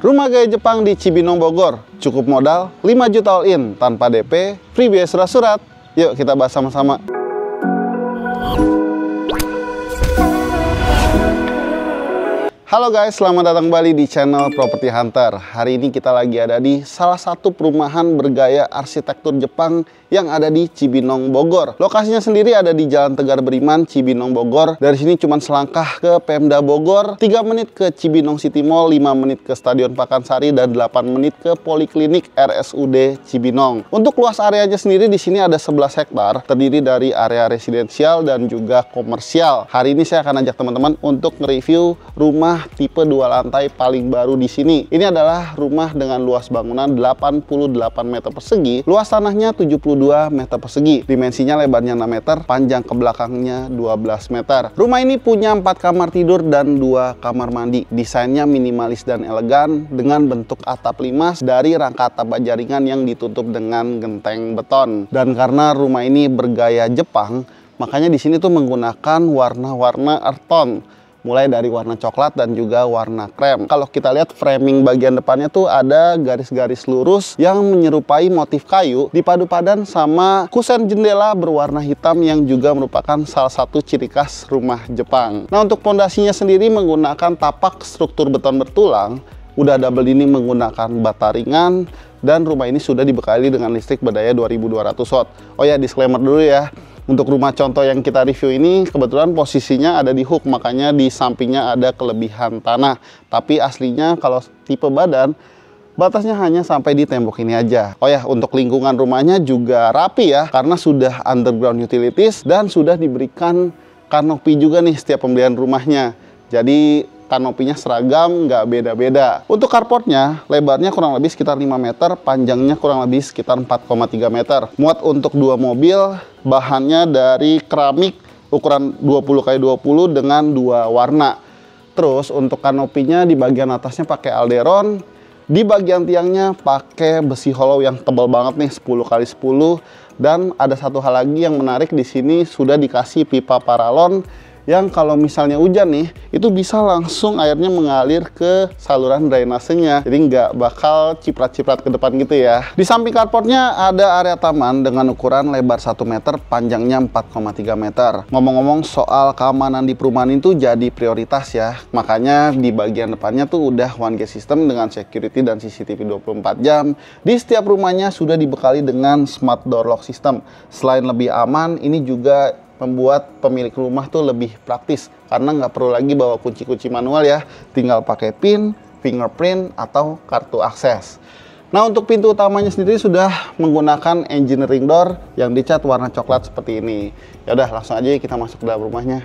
Rumah gaya Jepang di Cibinong Bogor, cukup modal 5 juta all in tanpa DP, free biaya surat-surat. Yuk kita bahas sama-sama. Halo guys, selamat datang kembali di channel Property Hunter. Hari ini kita lagi ada di salah satu perumahan bergaya arsitektur Jepang yang ada di Cibinong, Bogor. Lokasinya sendiri ada di Jalan Tegar Beriman, Cibinong, Bogor. Dari sini cuma selangkah ke Pemda Bogor, 3 menit ke Cibinong City Mall, 5 menit ke Stadion Pakansari, dan 8 menit ke Poliklinik RSUD Cibinong. Untuk luas areanya sendiri di sini ada 11 hektar, terdiri dari area residensial dan juga komersial. Hari ini saya akan ajak teman-teman untuk nge-review rumah rumah tipe dua lantai paling baru di sini. Ini adalah rumah dengan luas bangunan 88 meter persegi, luas tanahnya 72 meter persegi, dimensinya lebarnya 6 meter, panjang ke belakangnya 12 meter. Rumah ini punya 4 kamar tidur dan 2 kamar mandi. Desainnya minimalis dan elegan dengan bentuk atap limas dari rangka atap jaringan yang ditutup dengan genteng beton. Dan karena rumah ini bergaya Jepang, makanya di sini tuh menggunakan warna-warna tone mulai dari warna coklat dan juga warna krem. Kalau kita lihat framing bagian depannya tuh ada garis-garis lurus yang menyerupai motif kayu dipadu padan sama kusen jendela berwarna hitam yang juga merupakan salah satu ciri khas rumah Jepang. Nah untuk pondasinya sendiri menggunakan tapak struktur beton bertulang, udah double ini menggunakan bata ringan, dan rumah ini sudah dibekali dengan listrik berdaya 2200 watt. Oh ya disclaimer dulu ya, untuk rumah contoh yang kita review ini kebetulan posisinya ada di hook makanya di sampingnya ada kelebihan tanah. Tapi aslinya kalau tipe badan Batasnya hanya sampai di tembok ini aja. Oh ya, untuk lingkungan rumahnya juga rapi ya, karena sudah underground utilities dan sudah diberikan kanopi juga nih setiap pembelian rumahnya. Jadi kanopinya seragam, nggak beda-beda. Untuk carportnya, lebarnya kurang lebih sekitar 5 meter, panjangnya kurang lebih sekitar 4,3 meter. Muat untuk dua mobil, bahannya dari keramik ukuran 20 x 20 dengan dua warna. Terus untuk kanopinya di bagian atasnya pakai alderon, di bagian tiangnya pakai besi hollow yang tebal banget nih 10 kali 10 dan ada satu hal lagi yang menarik di sini sudah dikasih pipa paralon yang kalau misalnya hujan nih itu bisa langsung airnya mengalir ke saluran drainasenya jadi nggak bakal ciprat-ciprat ke depan gitu ya di samping carportnya ada area taman dengan ukuran lebar 1 meter panjangnya 4,3 meter ngomong-ngomong soal keamanan di perumahan itu jadi prioritas ya makanya di bagian depannya tuh udah one gate system dengan security dan CCTV 24 jam di setiap rumahnya sudah dibekali dengan smart door lock system selain lebih aman ini juga membuat pemilik rumah tuh lebih praktis karena nggak perlu lagi bawa kunci-kunci manual ya tinggal pakai pin, fingerprint atau kartu akses nah untuk pintu utamanya sendiri sudah menggunakan engineering door yang dicat warna coklat seperti ini yaudah langsung aja kita masuk ke dalam rumahnya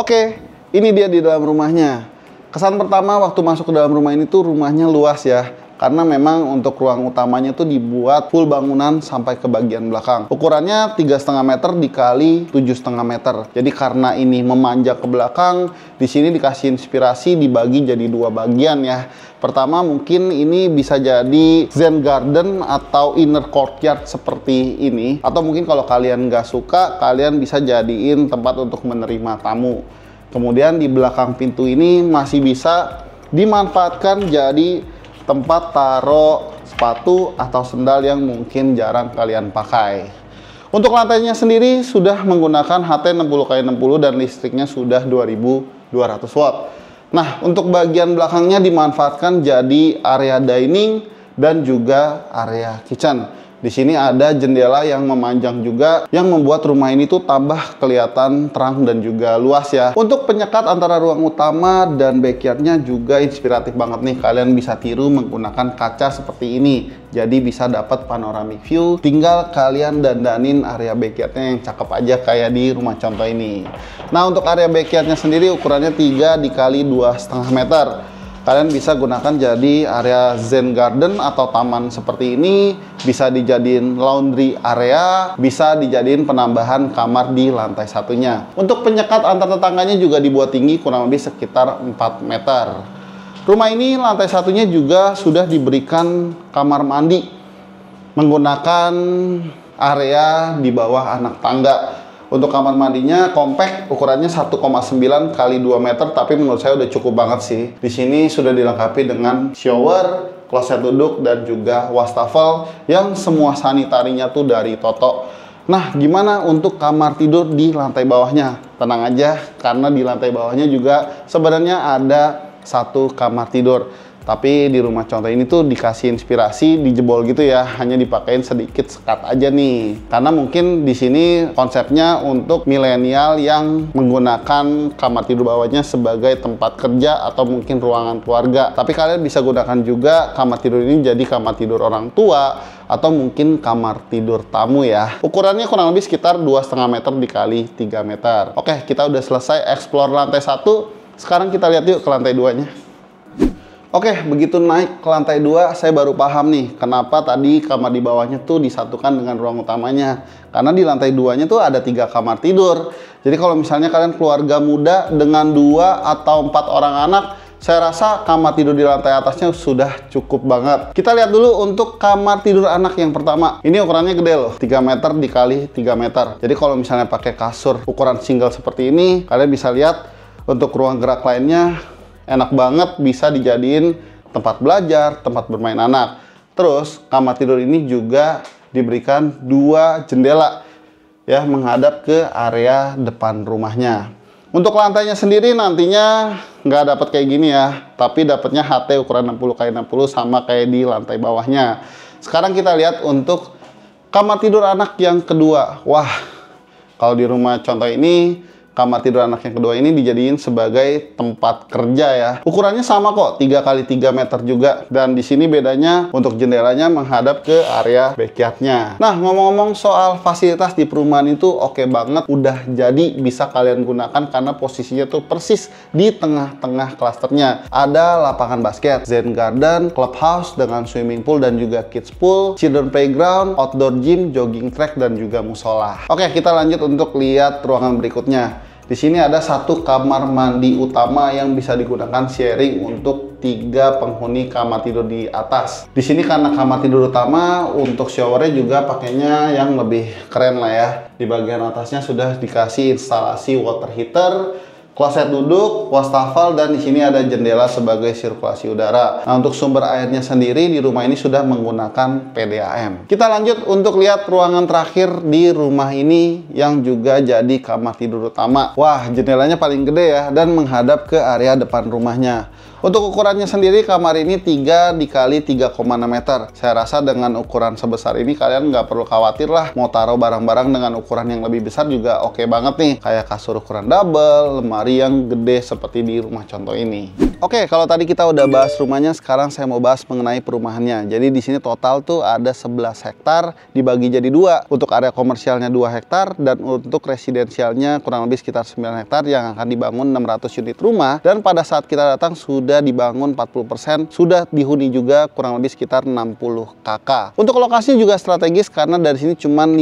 Oke, ini dia di dalam rumahnya. Kesan pertama waktu masuk ke dalam rumah ini tuh rumahnya luas ya karena memang untuk ruang utamanya itu dibuat full bangunan sampai ke bagian belakang. Ukurannya tiga setengah meter dikali tujuh setengah meter. Jadi karena ini memanjang ke belakang, di sini dikasih inspirasi dibagi jadi dua bagian ya. Pertama mungkin ini bisa jadi Zen Garden atau inner courtyard seperti ini. Atau mungkin kalau kalian nggak suka, kalian bisa jadiin tempat untuk menerima tamu. Kemudian di belakang pintu ini masih bisa dimanfaatkan jadi tempat taruh sepatu atau sendal yang mungkin jarang kalian pakai. Untuk lantainya sendiri sudah menggunakan HT 60 x 60 dan listriknya sudah 2200 watt. Nah, untuk bagian belakangnya dimanfaatkan jadi area dining, dan juga area kitchen. Di sini ada jendela yang memanjang juga yang membuat rumah ini tuh tambah kelihatan terang dan juga luas ya. Untuk penyekat antara ruang utama dan backyardnya juga inspiratif banget nih. Kalian bisa tiru menggunakan kaca seperti ini. Jadi bisa dapat panoramic view. Tinggal kalian dandanin area backyardnya yang cakep aja kayak di rumah contoh ini. Nah untuk area backyardnya sendiri ukurannya 3 dikali 2,5 meter kalian bisa gunakan jadi area zen garden atau taman seperti ini bisa dijadiin laundry area bisa dijadiin penambahan kamar di lantai satunya untuk penyekat antar tetangganya juga dibuat tinggi kurang lebih sekitar 4 meter rumah ini lantai satunya juga sudah diberikan kamar mandi menggunakan area di bawah anak tangga untuk kamar mandinya compact ukurannya 1,9 kali 2 meter tapi menurut saya udah cukup banget sih. Di sini sudah dilengkapi dengan shower, kloset duduk dan juga wastafel yang semua sanitarinya tuh dari Toto. Nah, gimana untuk kamar tidur di lantai bawahnya? Tenang aja karena di lantai bawahnya juga sebenarnya ada satu kamar tidur. Tapi di rumah contoh ini tuh dikasih inspirasi, dijebol gitu ya, hanya dipakein sedikit sekat aja nih. Karena mungkin di sini konsepnya untuk milenial yang menggunakan kamar tidur bawahnya sebagai tempat kerja atau mungkin ruangan keluarga. Tapi kalian bisa gunakan juga kamar tidur ini jadi kamar tidur orang tua atau mungkin kamar tidur tamu ya. Ukurannya kurang lebih sekitar 2,5 meter dikali 3 meter. Oke, kita udah selesai explore lantai 1. Sekarang kita lihat yuk ke lantai 2-nya. Oke, begitu naik ke lantai dua, saya baru paham nih kenapa tadi kamar di bawahnya tuh disatukan dengan ruang utamanya. Karena di lantai duanya tuh ada tiga kamar tidur. Jadi kalau misalnya kalian keluarga muda dengan dua atau empat orang anak, saya rasa kamar tidur di lantai atasnya sudah cukup banget. Kita lihat dulu untuk kamar tidur anak yang pertama. Ini ukurannya gede loh, 3 meter dikali 3 meter. Jadi kalau misalnya pakai kasur ukuran single seperti ini, kalian bisa lihat untuk ruang gerak lainnya enak banget bisa dijadiin tempat belajar, tempat bermain anak. Terus kamar tidur ini juga diberikan dua jendela ya menghadap ke area depan rumahnya. Untuk lantainya sendiri nantinya nggak dapat kayak gini ya, tapi dapatnya HT ukuran 60 x 60 sama kayak di lantai bawahnya. Sekarang kita lihat untuk kamar tidur anak yang kedua. Wah, kalau di rumah contoh ini kamar tidur anak yang kedua ini dijadiin sebagai tempat kerja ya. Ukurannya sama kok, 3 kali 3 meter juga. Dan di sini bedanya untuk jendelanya menghadap ke area backyardnya. Nah, ngomong-ngomong soal fasilitas di perumahan itu oke okay banget, udah jadi bisa kalian gunakan karena posisinya tuh persis di tengah-tengah klasternya. Ada lapangan basket, zen garden, clubhouse dengan swimming pool dan juga kids pool, children playground, outdoor gym, jogging track dan juga musola. Oke, okay, kita lanjut untuk lihat ruangan berikutnya. Di sini ada satu kamar mandi utama yang bisa digunakan sharing untuk tiga penghuni kamar tidur di atas. Di sini karena kamar tidur utama untuk showernya juga pakainya yang lebih keren lah ya. Di bagian atasnya sudah dikasih instalasi water heater kloset duduk, wastafel, dan di sini ada jendela sebagai sirkulasi udara. Nah, untuk sumber airnya sendiri di rumah ini sudah menggunakan PDAM. Kita lanjut untuk lihat ruangan terakhir di rumah ini yang juga jadi kamar tidur utama. Wah, jendelanya paling gede ya dan menghadap ke area depan rumahnya. Untuk ukurannya sendiri, kamar ini 3 dikali 3,6 meter. Saya rasa dengan ukuran sebesar ini, kalian nggak perlu khawatir lah. Mau taruh barang-barang dengan ukuran yang lebih besar juga oke okay banget nih. Kayak kasur ukuran double, lemari yang gede seperti di rumah contoh ini. Oke, okay, kalau tadi kita udah bahas rumahnya, sekarang saya mau bahas mengenai perumahannya. Jadi di sini total tuh ada 11 hektar dibagi jadi dua. Untuk area komersialnya 2 hektar dan untuk residensialnya kurang lebih sekitar 9 hektar yang akan dibangun 600 unit rumah. Dan pada saat kita datang sudah sudah dibangun 40%, sudah dihuni juga kurang lebih sekitar 60 kakak. Untuk lokasinya juga strategis karena dari sini cuma 15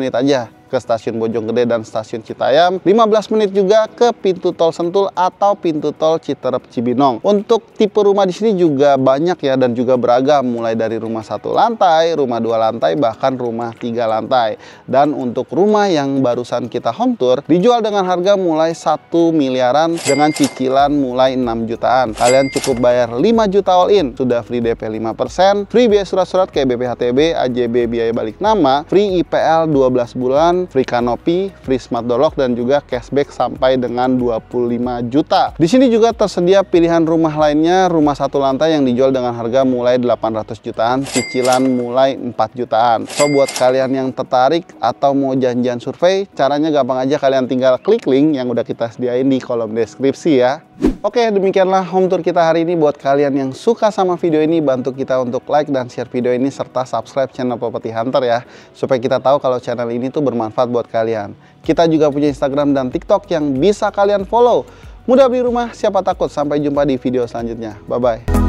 menit aja ke stasiun Bojonggede dan stasiun Citayam. 15 menit juga ke pintu tol Sentul atau pintu tol Citerep Cibinong. Untuk tipe rumah di sini juga banyak ya dan juga beragam mulai dari rumah satu lantai, rumah dua lantai, bahkan rumah tiga lantai. Dan untuk rumah yang barusan kita home tour dijual dengan harga mulai satu miliaran dengan cicilan mulai 6 jutaan. Kalian cukup bayar 5 juta all in, sudah free DP 5%, free biaya surat-surat kayak BPHTB, AJB biaya balik nama, free IPL 12 bulan free Canopy, free Smart Door Lock, dan juga cashback sampai dengan 25 juta. Di sini juga tersedia pilihan rumah lainnya, rumah satu lantai yang dijual dengan harga mulai 800 jutaan, cicilan mulai 4 jutaan. So, buat kalian yang tertarik atau mau janjian survei, caranya gampang aja kalian tinggal klik link yang udah kita sediain di kolom deskripsi ya. Oke, demikianlah home tour kita hari ini. Buat kalian yang suka sama video ini, bantu kita untuk like dan share video ini serta subscribe channel Property Hunter ya, supaya kita tahu kalau channel ini tuh bermanfaat buat kalian. Kita juga punya Instagram dan TikTok yang bisa kalian follow. Mudah beli rumah, siapa takut. Sampai jumpa di video selanjutnya. Bye-bye.